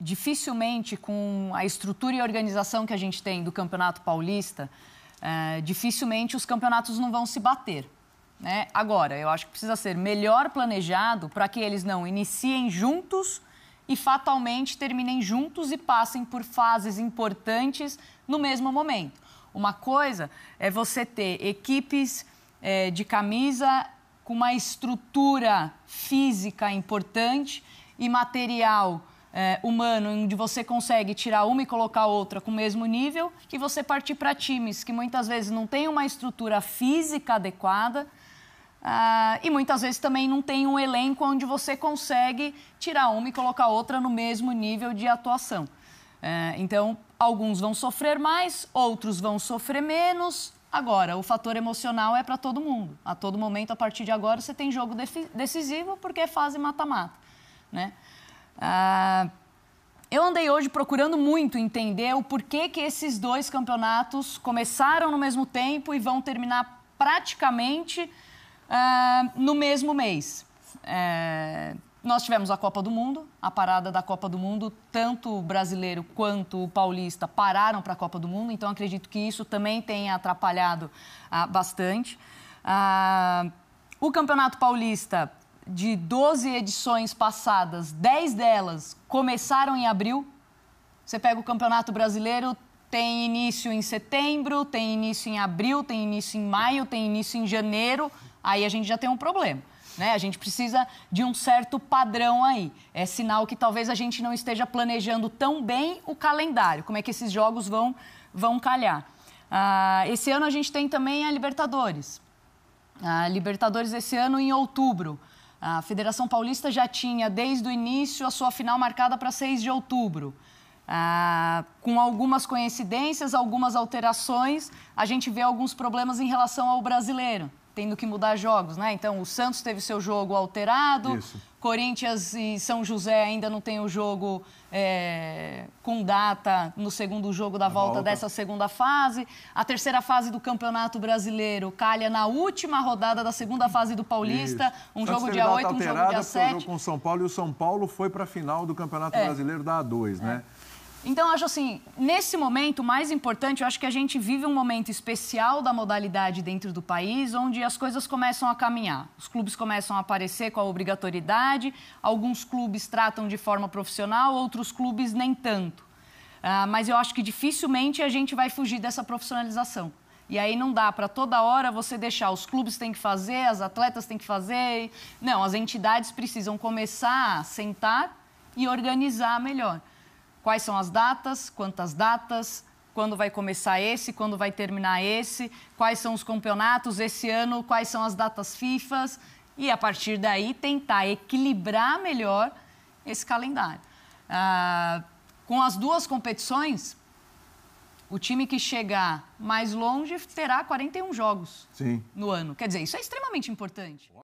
dificilmente com a estrutura e organização que a gente tem do Campeonato Paulista, é, dificilmente os campeonatos não vão se bater. Né? Agora, eu acho que precisa ser melhor planejado para que eles não iniciem juntos e fatalmente terminem juntos e passem por fases importantes no mesmo momento. Uma coisa é você ter equipes é, de camisa com uma estrutura física importante e material é, humano, onde você consegue tirar uma e colocar outra com o mesmo nível, que você partir para times que muitas vezes não têm uma estrutura física adequada. Uh, e muitas vezes também não tem um elenco onde você consegue tirar uma e colocar outra no mesmo nível de atuação. Uh, então, alguns vão sofrer mais, outros vão sofrer menos. Agora, o fator emocional é para todo mundo. A todo momento, a partir de agora, você tem jogo decisivo porque é fase mata-mata. Né? Ah, eu andei hoje procurando muito entender o porquê que esses dois campeonatos começaram no mesmo tempo e vão terminar praticamente ah, no mesmo mês. É, nós tivemos a Copa do Mundo, a parada da Copa do Mundo, tanto o brasileiro quanto o paulista pararam para a Copa do Mundo, então acredito que isso também tenha atrapalhado ah, bastante. o Campeonato Paulista de 12 edições passadas, 10 delas começaram em abril. Você pega o Campeonato Brasileiro, tem início em setembro, tem início em abril, tem início em maio, tem início em janeiro. Aí a gente já tem um problema. Né? A gente precisa de um certo padrão aí. É sinal que talvez a gente não esteja planejando tão bem o calendário, como é que esses jogos vão, vão calhar. Ah, esse ano a gente tem também a Libertadores. A ah, Libertadores esse ano em outubro. A Federação Paulista já tinha, desde o início, a sua final marcada para 6 de outubro. Ah, com algumas coincidências, algumas alterações, a gente vê alguns problemas em relação ao brasileiro tendo que mudar jogos, né? Então, o Santos teve seu jogo alterado, Isso. Corinthians e São José ainda não tem o jogo é, com data no segundo jogo da volta, volta, dessa segunda fase. A terceira fase do Campeonato Brasileiro calha na última rodada da segunda fase do Paulista, Isso. um jogo dia 8, um jogo dia 7. Jogo com São Paulo e o São Paulo foi para a final do Campeonato é. Brasileiro da A2, é. né? Então, eu acho assim, nesse momento, mais importante, eu acho que a gente vive um momento especial da modalidade dentro do país, onde as coisas começam a caminhar. Os clubes começam a aparecer com a obrigatoriedade, alguns clubes tratam de forma profissional, outros clubes nem tanto. Ah, mas eu acho que dificilmente a gente vai fugir dessa profissionalização. E aí não dá para toda hora você deixar os clubes têm que fazer, as atletas têm que fazer. Não, as entidades precisam começar a sentar e organizar melhor. Quais são as datas, quantas datas, quando vai começar esse, quando vai terminar esse, quais são os campeonatos esse ano, quais são as datas FIFA e a partir daí tentar equilibrar melhor esse calendário. Ah, com as duas competições, o time que chegar mais longe terá 41 jogos Sim. no ano. Quer dizer, isso é extremamente importante.